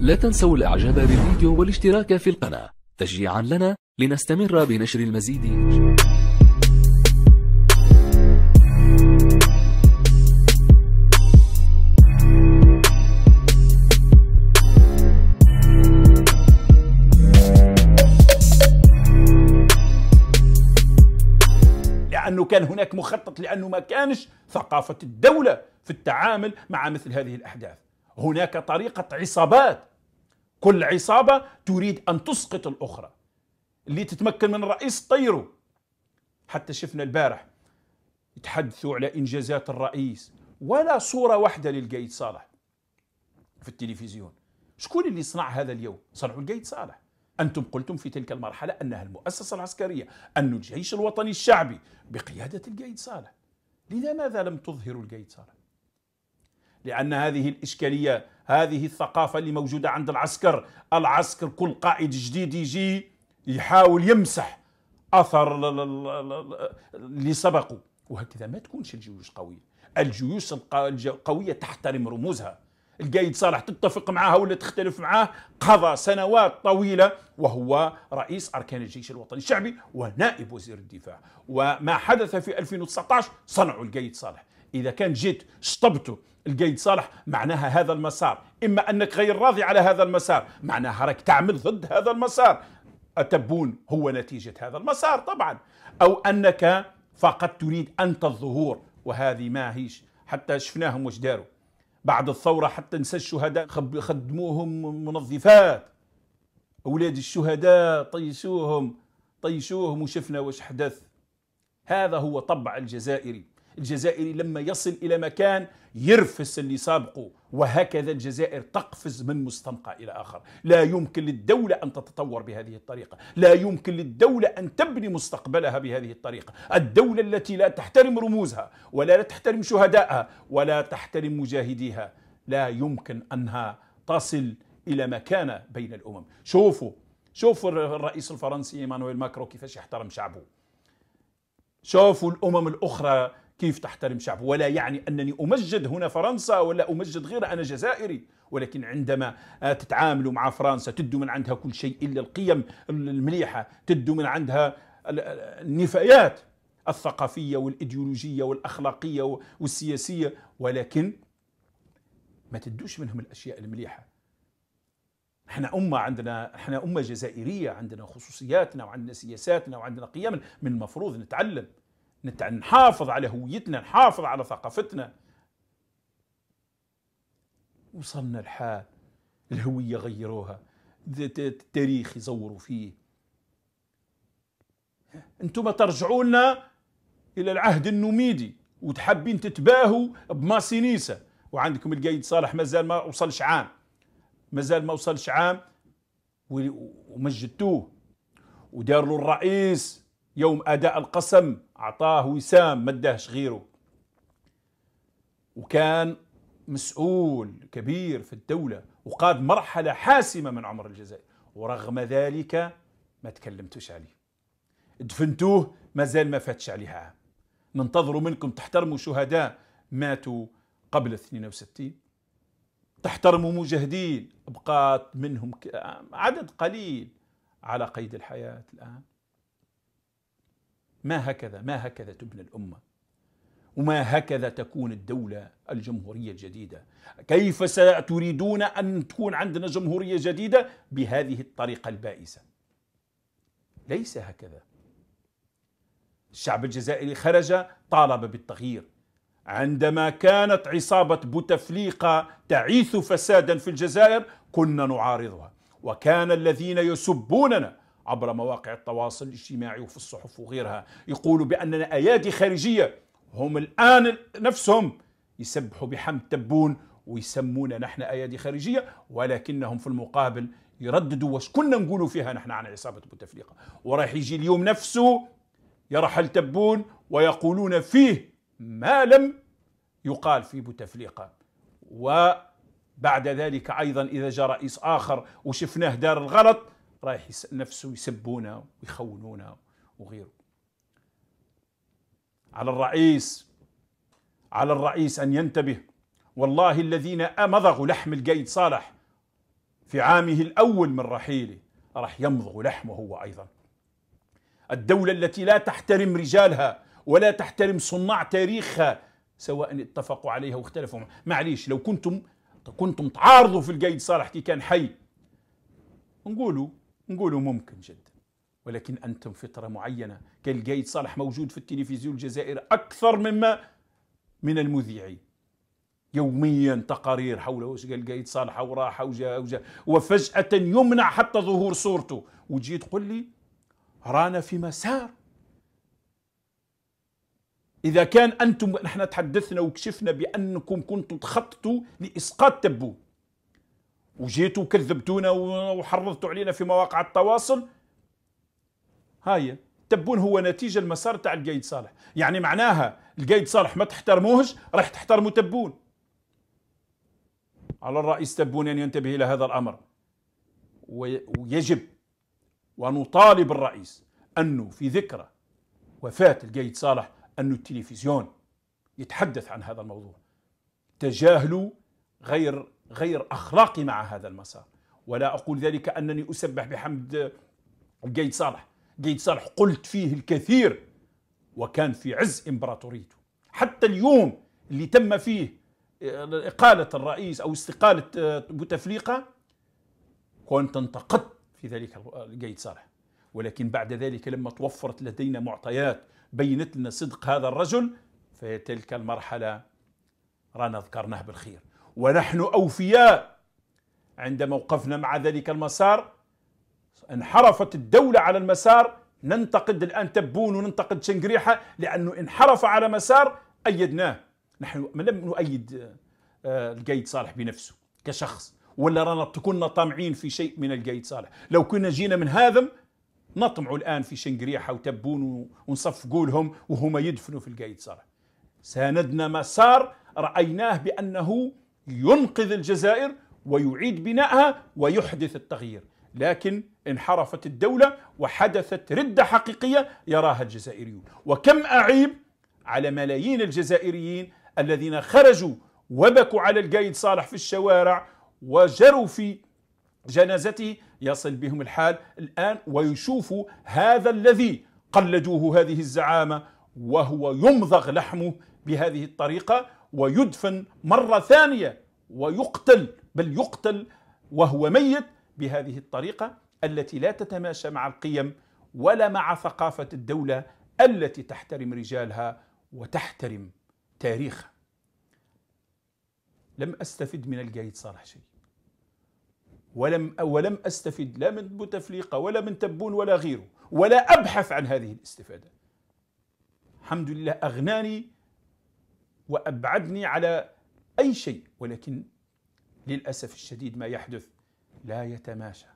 لا تنسوا الإعجاب بالفيديو والاشتراك في القناة تشجيعا لنا لنستمر بنشر المزيد لأنه كان هناك مخطط لأنه ما كانش ثقافة الدولة في التعامل مع مثل هذه الأحداث هناك طريقة عصابات كل عصابة تريد أن تسقط الأخرى اللي تتمكن من الرئيس طيره حتى شفنا البارح يتحدثوا على إنجازات الرئيس ولا صورة واحدة للقايد صالح في التلفزيون شكون اللي صنع هذا اليوم؟ صنعوا القايد صالح أنتم قلتم في تلك المرحلة أنها المؤسسة العسكرية أن الجيش الوطني الشعبي بقيادة القايد صالح لذا ماذا لم تظهروا القايد صالح؟ لأن هذه الإشكالية هذه الثقافة اللي موجودة عند العسكر العسكر كل قائد جديد يجي يحاول يمسح أثر اللي سبقوا وهكذا ما تكونش الجيوش قوية الجيوش القوية تحترم رموزها القايد صالح تتفق معها ولا تختلف معاه قضى سنوات طويلة وهو رئيس أركان الجيش الوطني الشعبي ونائب وزير الدفاع وما حدث في 2019 صنعوا القايد صالح إذا كان جيت شطبته القيد صالح معناها هذا المسار إما أنك غير راضي على هذا المسار معناها راك تعمل ضد هذا المسار أتبون هو نتيجة هذا المسار طبعا أو أنك فقط تريد أنت الظهور وهذه ما هيش حتى شفناهم واش داروا بعد الثورة حتى نسى الشهداء خدموهم منظفات أولاد الشهداء طيشوهم طيشوهم وشفنا واش حدث هذا هو طبع الجزائري الجزائري لما يصل إلى مكان يرفس اللي سابقه وهكذا الجزائر تقفز من مستنقع إلى آخر لا يمكن للدولة أن تتطور بهذه الطريقة لا يمكن للدولة أن تبني مستقبلها بهذه الطريقة الدولة التي لا تحترم رموزها ولا تحترم شهدائها ولا تحترم مجاهديها لا يمكن أنها تصل إلى مكانة بين الأمم شوفوا شوفوا الرئيس الفرنسي ايمانويل ماكرو كيفاش يحترم شعبه شوفوا الامم الاخرى كيف تحترم شعب ولا يعني أنني أمجد هنا فرنسا ولا أمجد غير أنا جزائري ولكن عندما آه، تتعاملوا مع فرنسا تدوا من عندها كل شيء إلا القيم المليحة تدوا من عندها النفايات الثقافية والإيديولوجية والأخلاقية والسياسية ولكن ما تدوش منهم الأشياء المليحة احنا أمة عندنا احنا أمة جزائرية عندنا خصوصياتنا وعندنا سياساتنا وعندنا قيمنا من المفروض نتعلم نحافظ على هويتنا نحافظ على ثقافتنا وصلنا الحال الهوية غيروها التاريخ يزوروا فيه انتم ترجعوا لنا الى العهد النوميدي وتحبين تتباهوا بماسينيسا وعندكم القايد صالح مازال ما وصلش عام مازال ما وصلش عام ومجدتوه ودار له الرئيس يوم أداء القسم أعطاه وسام ما اداهش غيره وكان مسؤول كبير في الدولة وقاد مرحلة حاسمة من عمر الجزائر ورغم ذلك ما تكلمتوش عليه دفنتوه مازال ما فاتش عليها ننتظر منكم تحترموا شهداء ماتوا قبل 62 تحترموا مجاهدين بقات منهم عدد قليل على قيد الحياة الآن ما هكذا ما هكذا تبنى الأمة وما هكذا تكون الدولة الجمهورية الجديدة كيف ستريدون أن تكون عندنا جمهورية جديدة بهذه الطريقة البائسة ليس هكذا الشعب الجزائري خرج طالب بالتغيير عندما كانت عصابة بوتفليقة تعيث فسادا في الجزائر كنا نعارضها وكان الذين يسبوننا عبر مواقع التواصل الاجتماعي وفي الصحف وغيرها يقولوا بأننا أيادي خارجية هم الآن نفسهم يسبحوا بحمد تبون ويسمونا نحن أيادي خارجية ولكنهم في المقابل يرددوا واش كنا نقولوا فيها نحن عن عصابة بوتفليقة وراح يجي اليوم نفسه يرحل تبون ويقولون فيه ما لم يقال في بوتفليقة وبعد ذلك أيضا إذا جاء رئيس آخر وشفناه دار الغلط رايح يسأل نفسه يسبونا ويخونونا وغيره على الرئيس على الرئيس أن ينتبه والله الذين مضغوا لحم القيد صالح في عامه الأول من رحيله راح يمضغ لحمه هو أيضا الدولة التي لا تحترم رجالها ولا تحترم صناع تاريخها سواء اتفقوا عليها واختلفوا معليش لو كنتم كنتم تعارضوا في القيد صالح كي كان حي نقولوا نقولوا ممكن جدا ولكن أنتم فطرة معينة كان القايد صالح موجود في التلفزيون الجزائري أكثر مما من المذيعين يوميا تقارير حوله واش قال قايد صالح وراح وجا وجا وفجأة يمنع حتى ظهور صورته وتجي تقول لي رانا في مسار إذا كان أنتم نحن تحدثنا وكشفنا بأنكم كنتم تخططوا لإسقاط تبوك وجيتوا وكذبتونا وحرضتوا علينا في مواقع التواصل هاي تبون هو نتيجة المسار تاع القايد صالح يعني معناها القايد صالح ما تحترموهش راح تحترموا تبون على الرئيس تبون أن ينتبه إلى هذا الأمر ويجب ونطالب الرئيس أنه في ذكرى وفاة القايد صالح أن التلفزيون يتحدث عن هذا الموضوع تجاهلوا غير غير أخلاقي مع هذا المسار ولا أقول ذلك أنني أسبح بحمد قيد صالح قيد صالح قلت فيه الكثير وكان في عز إمبراطوريته حتى اليوم اللي تم فيه آه، إقالة الرئيس أو استقالة بوتفليقة آه، كنت انتقدت في ذلك قيد آه، صالح ولكن بعد ذلك لما توفرت لدينا معطيات بينت لنا صدق هذا الرجل تلك المرحلة رانا ذكرناه بالخير ونحن أوفياء عندما وقفنا مع ذلك المسار انحرفت الدولة على المسار ننتقد الآن تبون وننتقد شنقريحة لأنه انحرف على مسار أيدناه نحن لم نؤيد آه، القايد صالح بنفسه كشخص ولا رانا كنا طامعين في شيء من القايد صالح لو كنا جينا من هذا نطمع الآن في شنقريحة وتبون ونصفقوا لهم وهما يدفنوا في القايد صالح ساندنا مسار رأيناه بأنه ينقذ الجزائر ويعيد بنائها ويحدث التغيير لكن انحرفت الدولة وحدثت ردة حقيقية يراها الجزائريون وكم أعيب على ملايين الجزائريين الذين خرجوا وبكوا على القايد صالح في الشوارع وجروا في جنازته يصل بهم الحال الآن ويشوفوا هذا الذي قلدوه هذه الزعامة وهو يمضغ لحمه بهذه الطريقة ويدفن مرة ثانية ويقتل بل يقتل وهو ميت بهذه الطريقة التي لا تتماشى مع القيم ولا مع ثقافة الدولة التي تحترم رجالها وتحترم تاريخها لم أستفد من القايد صالح شيء ولم ولم أستفد لا من بوتفليقة ولا من تبون ولا غيره ولا أبحث عن هذه الاستفادة الحمد لله أغناني وأبعدني على أي شيء ولكن للأسف الشديد ما يحدث لا يتماشى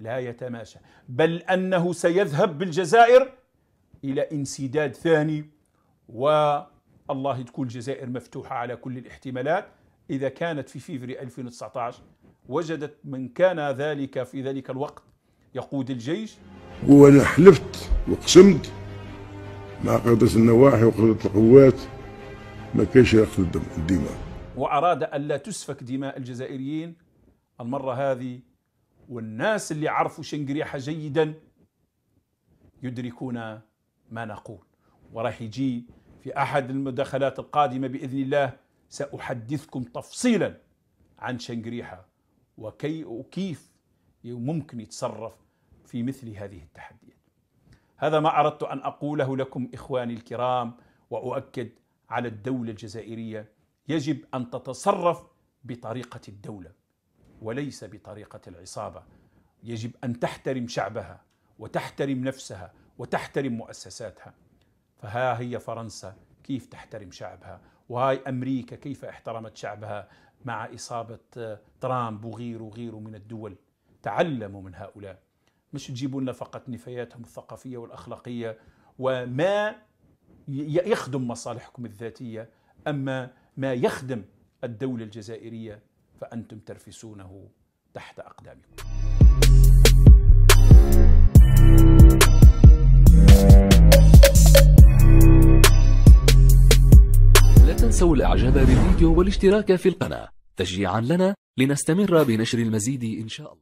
لا يتماشى بل أنه سيذهب بالجزائر إلى انسداد ثاني والله تكون الجزائر مفتوحة على كل الاحتمالات إذا كانت في فيفري 2019 وجدت من كان ذلك في ذلك الوقت يقود الجيش وأنا حلفت وقسمت مع قادة النواحي وقادة القوات ما كانش ياخذ الدم الدماء واراد الا تسفك دماء الجزائريين المره هذه والناس اللي عرفوا شنقريحه جيدا يدركون ما نقول وراح يجي في احد المداخلات القادمه باذن الله ساحدثكم تفصيلا عن شنقريحه وكي وكيف ممكن يتصرف في مثل هذه التحديات. هذا ما اردت ان اقوله لكم اخواني الكرام واؤكد على الدولة الجزائرية يجب أن تتصرف بطريقة الدولة وليس بطريقة العصابة يجب أن تحترم شعبها وتحترم نفسها وتحترم مؤسساتها فها هي فرنسا كيف تحترم شعبها وهاي أمريكا كيف احترمت شعبها مع إصابة آه، ترامب وغيره وغيره من الدول تعلموا من هؤلاء مش تجيبوا لنا فقط نفاياتهم الثقافية والأخلاقية وما يخدم مصالحكم الذاتية أما ما يخدم الدولة الجزائرية فأنتم ترفسونه تحت أقدامكم لا تنسوا الإعجاب بالفيديو والاشتراك في القناة تشجيعا لنا لنستمر بنشر المزيد إن شاء الله